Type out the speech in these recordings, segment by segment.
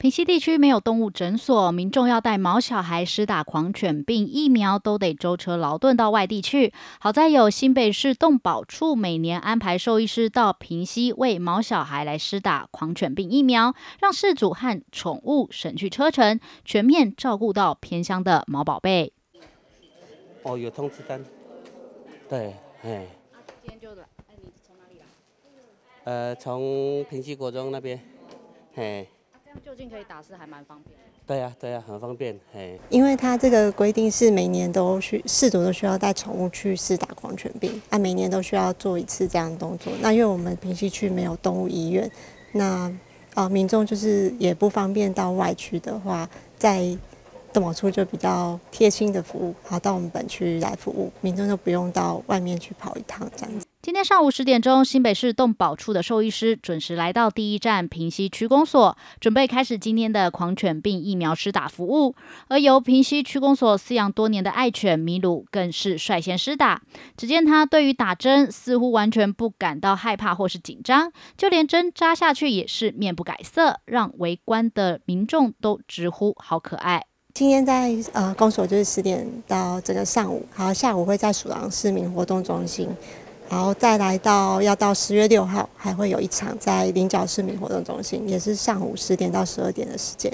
平西地区没有动物诊所，民众要带毛小孩施打狂犬病疫苗，都得舟车劳顿到外地去。好在有新北市动保处每年安排兽医师到平西为毛小孩来施打狂犬病疫苗，让饲主和宠物省去车程，全面照顾到偏乡的毛宝贝。哦，有通知单，对，哎，呃，从平西国中那边，嘿。就近可以打是还蛮方便，对呀对呀，很方便。嘿，因为它这个规定是每年都需，试主都需要带宠物去试打狂犬病，啊，每年都需要做一次这样的动作。那因为我们平西区没有动物医院，那啊民众就是也不方便到外区的话，在动物处就比较贴心的服务，好到我们本区来服务，民众就不用到外面去跑一趟这样子。今天上午十点钟，新北市动保处的兽医师准时来到第一站平西区公所，准备开始今天的狂犬病疫苗施打服务。而由平西区公所饲养多年的爱犬米鲁，更是率先施打。只见它对于打针似乎完全不感到害怕或是紧张，就连针扎下去也是面不改色，让围观的民众都直呼好可爱。今天在呃公所就是十点到这个上午，好，下午会在鼠狼市民活动中心。然后再来到要到十月六号，还会有一场在菱角市民活动中心，也是上午十点到十二点的时间。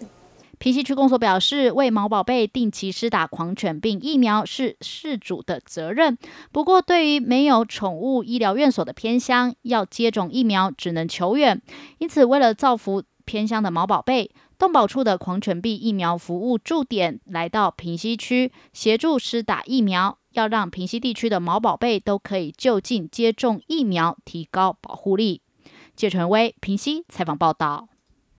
平西区公所表示，为毛宝贝定期施打狂犬病疫苗是事主的责任。不过，对于没有宠物医疗院所的偏乡，要接种疫苗只能求远。因此，为了造福偏乡的毛宝贝，动保处的狂犬病疫苗服务驻点来到平西区，协助施打疫苗。要让平西地区的毛宝贝都可以就近接种疫苗，提高保护力。谢纯威，平西采访报道。